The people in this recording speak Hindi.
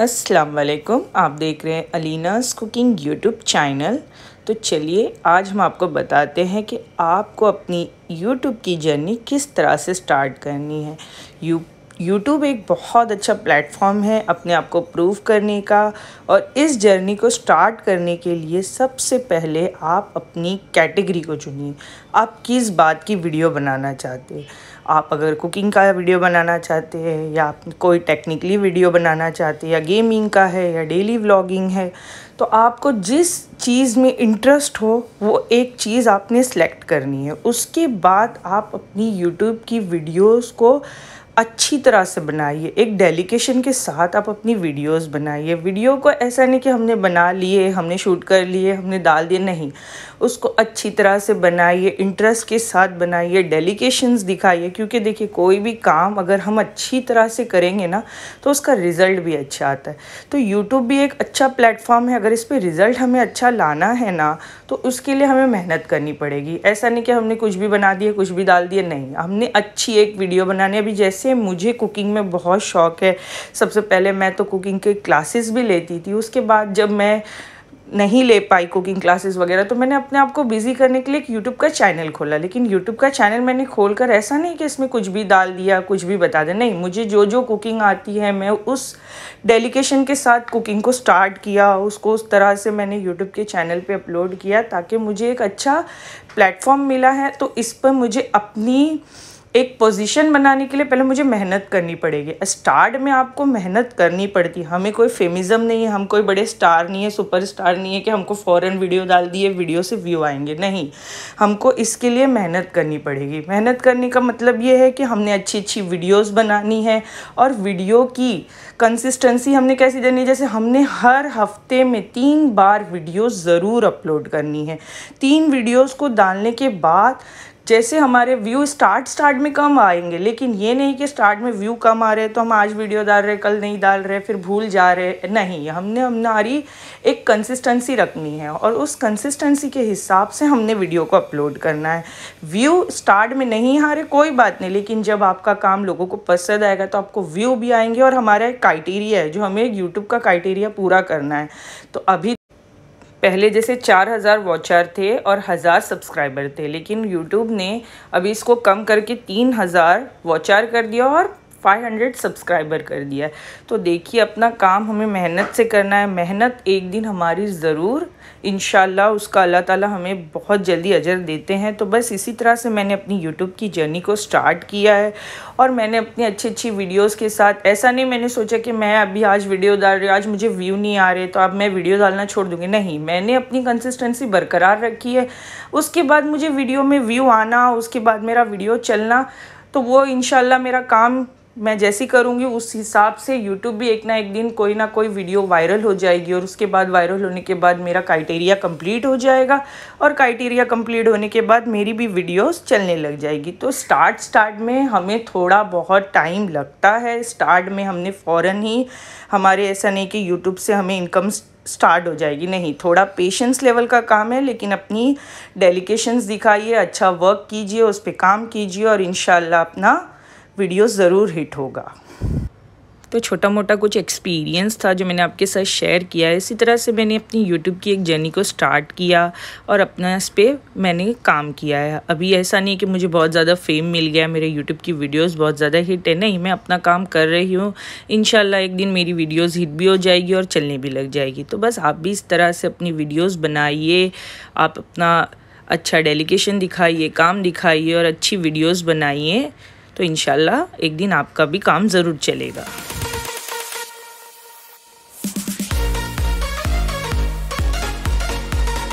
अस्सलाम वालेकुम आप देख रहे हैं अलीनास कुकिंग यूट्यूब चैनल तो चलिए आज हम आपको बताते हैं कि आपको अपनी यूट्यूब की जर्नी किस तरह से स्टार्ट करनी है यू यूट्यूब एक बहुत अच्छा प्लेटफॉर्म है अपने आप को प्रूव करने का और इस जर्नी को स्टार्ट करने के लिए सबसे पहले आप अपनी कैटेगरी को चुनिए आप किस बात की वीडियो बनाना चाहते हैं आप अगर कुकिंग का वीडियो बनाना चाहते हैं या आप कोई टेक्निकली वीडियो बनाना चाहते हैं या गेमिंग का है या डेली व्लॉगिंग है तो आपको जिस चीज़ में इंटरेस्ट हो वो एक चीज़ आपने सेलेक्ट करनी है उसके बाद आप अपनी यूट्यूब की वीडियोस को अच्छी तरह से बनाइए एक डेलीकेशन के साथ आप अपनी वीडियोस बनाइए वीडियो को ऐसा नहीं कि हमने बना लिए हमने शूट कर लिए हमने डाल दिए नहीं उसको अच्छी तरह से बनाइए इंटरेस्ट के साथ बनाइए डेलीकेशंस दिखाइए क्योंकि देखिए कोई भी काम अगर हम अच्छी तरह से करेंगे ना तो उसका रिज़ल्ट भी अच्छा आता है तो यूट्यूब भी एक अच्छा प्लेटफॉर्म है अगर इस पर रिज़ल्ट हमें अच्छा लाना है ना तो उसके लिए हमें मेहनत करनी पड़ेगी ऐसा नहीं कि हमने कुछ भी बना दिया कुछ भी डाल दिया नहीं हमने अच्छी एक वीडियो बनानी अभी जैसे से मुझे कुकिंग में बहुत शौक़ है सबसे पहले मैं तो कुकिंग के क्लासेस भी लेती थी उसके बाद जब मैं नहीं ले पाई कुकिंग क्लासेस वगैरह तो मैंने अपने आप को बिज़ी करने के लिए एक यूट्यूब का चैनल खोला लेकिन यूट्यूब का चैनल मैंने खोल कर ऐसा नहीं कि इसमें कुछ भी डाल दिया कुछ भी बता दिया नहीं मुझे जो जो कुकिंग आती है मैं उस डेलीकेशन के साथ कुकिंग को स्टार्ट किया उसको उस तरह से मैंने यूट्यूब के चैनल पर अपलोड किया ताकि मुझे एक अच्छा प्लेटफॉर्म मिला है तो इस पर मुझे अपनी एक पोजीशन बनाने के लिए पहले मुझे मेहनत करनी पड़ेगी स्टार्ट में आपको मेहनत करनी पड़ती हमें कोई फेमिज़म नहीं है हम कोई बड़े स्टार नहीं है सुपर स्टार नहीं है कि हमको फ़ॉरन वीडियो डाल दिए वीडियो से व्यू आएंगे नहीं हमको इसके लिए मेहनत करनी पड़ेगी मेहनत करने का मतलब ये है कि हमने अच्छी अच्छी वीडियोज़ बनानी है और वीडियो की कंसिस्टेंसी हमने कैसी देनी जैसे हमने हर हफ्ते में तीन बार वीडियो ज़रूर अपलोड करनी है तीन वीडियोज़ को डालने के बाद जैसे हमारे व्यू स्टार्ट स्टार्ट में कम आएंगे लेकिन ये नहीं कि स्टार्ट में व्यू कम आ रहे तो हम आज वीडियो डाल रहे कल नहीं डाल रहे फिर भूल जा रहे नहीं हमने हमारी एक कंसिस्टेंसी रखनी है और उस कंसिस्टेंसी के हिसाब से हमने वीडियो को अपलोड करना है व्यू स्टार्ट में नहीं आ रहे कोई बात नहीं लेकिन जब आपका काम लोगों को पसंद आएगा तो आपको व्यू भी आएंगे और हमारा एक क्राइटेरिया है जो हमें यूट्यूब का क्राइटेरिया पूरा करना है तो अभी पहले जैसे चार हज़ार वॉचर थे और हज़ार सब्सक्राइबर थे लेकिन यूट्यूब ने अभी इसको कम करके तीन हज़ार वॉचर कर दिया और 500 सब्सक्राइबर कर दिया है तो देखिए अपना काम हमें मेहनत से करना है मेहनत एक दिन हमारी ज़रूर इन उसका अल्लाह ताला हमें बहुत जल्दी अजर देते हैं तो बस इसी तरह से मैंने अपनी यूट्यूब की जर्नी को स्टार्ट किया है और मैंने अपनी अच्छी अच्छी वीडियोस के साथ ऐसा नहीं मैंने सोचा कि मैं अभी आज वीडियो डाल रही आज मुझे व्यू नहीं आ रहे तो अब मैं वीडियो डालना छोड़ दूँगी नहीं मैंने अपनी कंसिस्टेंसी बरकरार रखी है उसके बाद मुझे वीडियो में व्यू आना उसके बाद मेरा वीडियो चलना तो वो इन मेरा काम मैं जैसी करूँगी उस हिसाब से यूट्यूब भी एक ना एक दिन कोई ना कोई वीडियो वायरल हो जाएगी और उसके बाद वायरल होने के बाद मेरा क्राइटेरिया कंप्लीट हो जाएगा और क्राइटेरिया कंप्लीट होने के बाद मेरी भी वीडियोस चलने लग जाएगी तो स्टार्ट स्टार्ट में हमें थोड़ा बहुत टाइम लगता है स्टार्ट में हमने फ़ौर ही हमारे ऐसा नहीं कि यूट्यूब से हमें इनकम स्टार्ट हो जाएगी नहीं थोड़ा पेशेंस लेवल का काम है लेकिन अपनी डेलीकेशंस दिखाइए अच्छा वर्क कीजिए उस पर काम कीजिए और इन अपना वीडियो ज़रूर हिट होगा तो छोटा मोटा कुछ एक्सपीरियंस था जो मैंने आपके साथ शेयर किया है इसी तरह से मैंने अपनी यूट्यूब की एक जर्नी को स्टार्ट किया और अपना इस पर मैंने काम किया है अभी ऐसा नहीं है कि मुझे बहुत ज़्यादा फेम मिल गया मेरे यूट्यूब की वीडियोस बहुत ज़्यादा हिट है नहीं मैं अपना काम कर रही हूँ इन एक दिन मेरी वीडियोज़ हिट भी हो जाएगी और चलने भी लग जाएगी तो बस आप भी इस तरह से अपनी वीडियोज़ बनाइए आप अपना अच्छा डेलीकेशन दिखाइए काम दिखाइए और अच्छी वीडियोज़ बनाइए तो इनशाला एक दिन आपका भी काम ज़रूर चलेगा